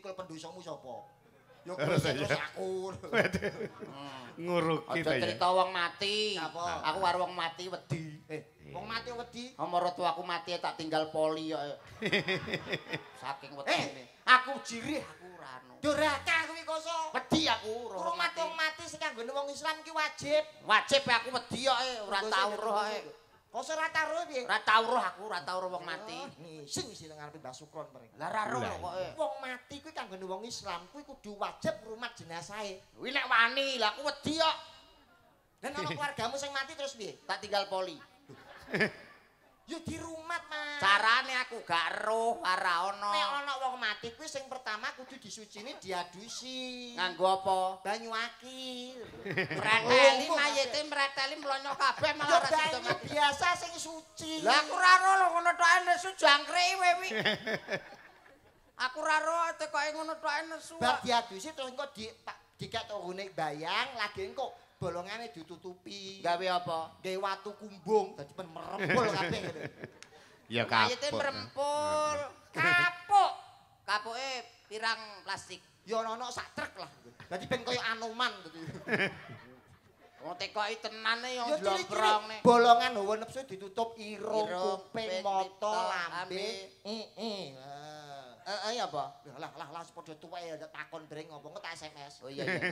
pendosa pendusamu sapa? Ya terus aku. Hmm. Nguruki ta. cerita wong mati. Aku karo wong mati wedi. Eh, wong mati wedi. Omoro tu aku mati tak tinggal poli ya. Saking wedi. Eh, aku jiri aku ora ono. aku iki koso. Wedi aku. Urung mati wong mati sing kanggo wong Islam ki wajib. Wajib aku wedi kok eh. ora tau roh. Masa rata roh ini? Rata roh aku, rata roh wong mati. Ngisi ngisi dengar pindah sukron mereka. Lah rata roh kok. Eh. Wong mati kuwi kan gini wong islam, kuwi kudu wajib rumat jenazah. Wih lek wani lah, aku wedi yuk. Dan kalau keluargamu yang mati terus bi, tak tinggal poli. Yuk dirumat rumah mah. Caranya aku gak roh, para ono. Nek ono wong mati kuwi yang pertama kudu disuci ini diadusi. Nganggo apa? Banyu akil. Prengeli mah ngreteli mlonyo kabeh malah ora sida mati. Biasa sing suci. Lah aku ora ora ngono tok nesu jangkrik wewi. Aku ora ora tekoke ngono tok nesu. Bar diadusi terus engko di dikek turune bayang lagi engko bolongane ditutupi. Gawe apa? Gawe watu kumbung dadi merempul kabeh ngene. Ya kapuk. Ayo merempul. Kapuk. Kapuke pirang plastik. Ya ana-ana sak truk lah. Dadi ben koyo anoman gitu. Ngotekoi tenan yo jlobrong ne. Bolongan hawa nepsu ditutup irung, kuping, mata, lambe. Heeh. Eh, eh, apa? Lah, lah, lah, sepeda tua ya, takon dereng ngomong, kok tak SMS? Oh iya, iya.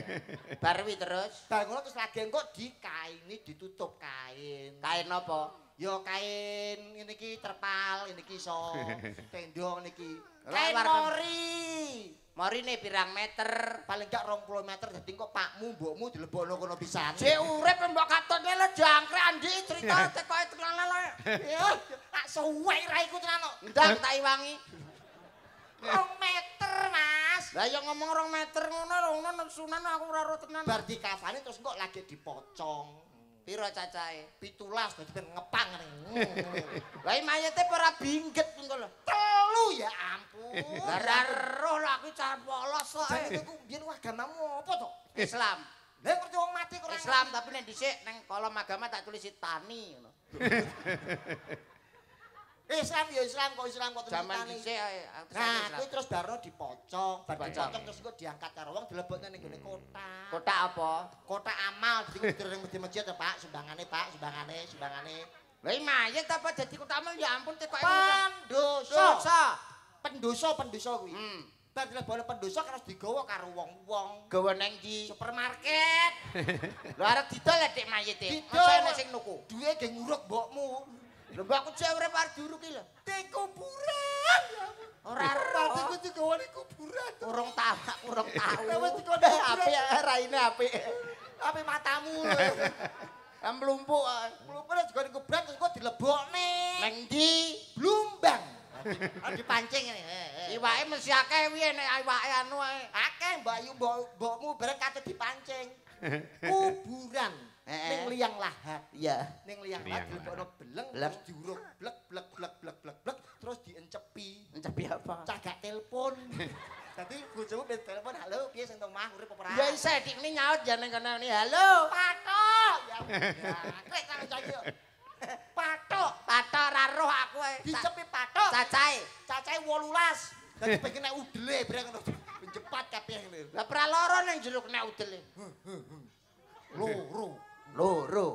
Barwi terus? Bangun terus lagi, kok di kain ditutup kain. Kain apa? Yo kain ini ki terpal, ini ki so, tendong ini ki. Kain mori! Kain mori! Mari ini pirang meter, paling gak rong puluh meter, jadi kok pakmu, mbokmu dilebono lebok lo kono pisang. Si urep mbok katanya lo jangkrik, andi cerita teko itu kenal lo. Tak suwek raiku kenal lo. Ndak, tak iwangi. Rong meter, mas. Lah yang ngomong rong meter, ngono, rong ngono, sunan, aku raro tenan. Bar di kafani terus kok lagi dipocong. Piro cacai, pitulas, ngepang nih. Lah ini mayatnya para bingget, ngono. Tuh! lu ya ampun. Darah lah aku cara polos kok. itu biar agamamu apa tuh? Islam. Lah ngerti wong mati kurang. Islam tapi nek dhisik ning kolom agama tak tulis tani ngono. Islam ya Islam kok Islam kok tulis tani. Zaman dhisik eh, Nah, kuwi terus darno dipocong, dipocong terus kok diangkat karo wong dilebokne ning gone kota. Kota apa? Kota amal dadi ngedereng masjid Pak, sumbangane Pak, sumbangane, sumbangane. sumbangane. Lai mayit apa jadi utama ya ampun tekok pendosa. Pendosa, pendosa kuwi. Hmm. Bandel bola pendosa harus digawa karo wong-wong. Gawa nang ndi? Supermarket. Lho arep didol ya dek mayit e. Mosok sing nuku. Duwe ge nguruk mbokmu. Lho mbok aku cek urip arep juru ki lho. Teko puran. Ora arep teko digawa ning kuburan. Urung tak, urung tau. Wis dikono ape raine apik. Apik matamu. Mlumpuk, ah, mlumpuk juga dikebrak terus kok dilebokne. Nang ndi? Blumbang. Oh, di pancing ini. Eh, eh. Iwake mesti akeh piye nek iwake anu ae. Akeh Mbak Ayu mbok mbokmu bareng kate dipancing. Kuburan. Eh, Ning liang lahat. Iya. Ning liang lahat dilebokno beleng terus diuruk blek blek blek blek blek blek terus diencepi. Encepi apa? Cagak telepon. Dadi bojomu ben telepon, "Halo, piye sing teng omah? Urip apa Ya isih dikene nyaut ya ning kene Halo, Patok. Ya, kowe tak njaluk. Patok, patok ra roh aku. Dicepi patok. Cacahe, cacahe 18. Dadi pengen nek udele bre penjepat Cepat kapiye ngene. Lah pra loro ning jeluk nek udele. Loro. Loro.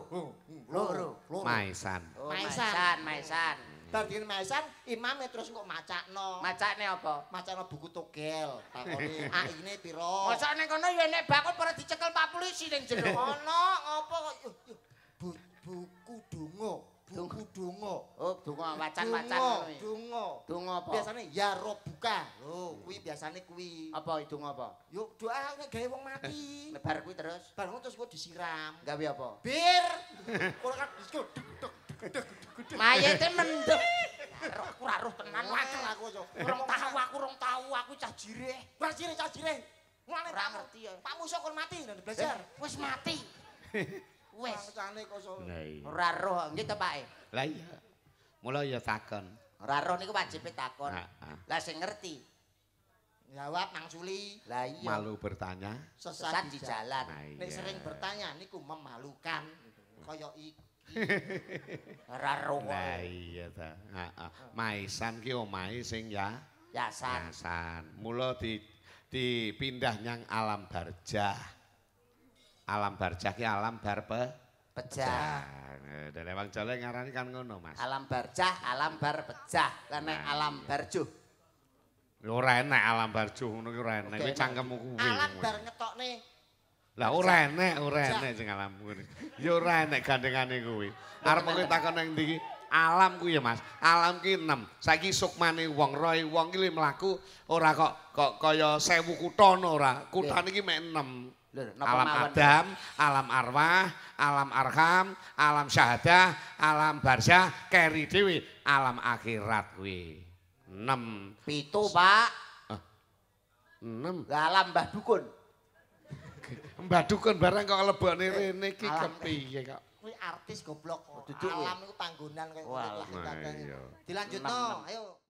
Loro. Maisan. Oh, maisan, maisan. bar di mesan imamnya terus kok macakno. no apa macak buku togel tak oleh ah ini piro masa kono ya neng bakul pernah dicekel pak polisi neng jeruk kono ngopo bu, buku dungo buku dungo oh dungo macan macan dungo dungo dungo apa biasanya ya rob buka oh kui biasanya kui apa itu apa yuk doa nggak gaya wong mati lebar kui terus baru terus gua disiram gak apa bir kalau kan disiram gedeg-gedeg. Mayite mendhek. Ora ruh tenan lajeng aku yo. Urung tahu aku urung tahu aku cah jireh. Wah jireh cah jireh. Ora ngerti Pak Musa kon mati nang belajar. Wis mati. Wis. Ora roh nggih to Pak. Lah iya. Mula ya takon. Ora roh niku wajib takon. Ah, ah. Lah sing ngerti. Jawab mangsuli. Suli. Malu bertanya. Sesat di jalan. Nek sering bertanya niku memalukan. Kaya iku. Rarung. Nah iya ta. Heeh. Maisan ki omahe sing ya yasan. Yasan. Mula di dipindah nyang alam barjah. Alam barjah ki alam barpejah. pejah. Dan emang jalan ngarani kan ngono mas. Alam barjah, alam barpejah, kan dan alam iya. barju. Lu enak alam barju, lu rene, ini cangkem Alam bar ngetok nih, Lah ora enek, ora enek sing alam kuwi. Ya ora enek gandengane kuwi. Arep kowe takon nang ndi? Alam kuwi ya, Mas. Alam ki 6. Saiki sukmane wong roe wong ki mlaku ora kok kok kaya sewu kutho ora. Kuthane iki mek 6. Lho, alam Adam, alam arwah, alam arham, alam syahadah, alam barzah, keri dewi, alam akhirat kuwi. 6. Pitu, Pak. 6. Lah alam Mbah Dukun. Mbadukun barang kok lebone rene iki ah. kepiye kok? Kuwi artis goblok kok. Alam iku panggonan kok. Dilanjutno, ayo.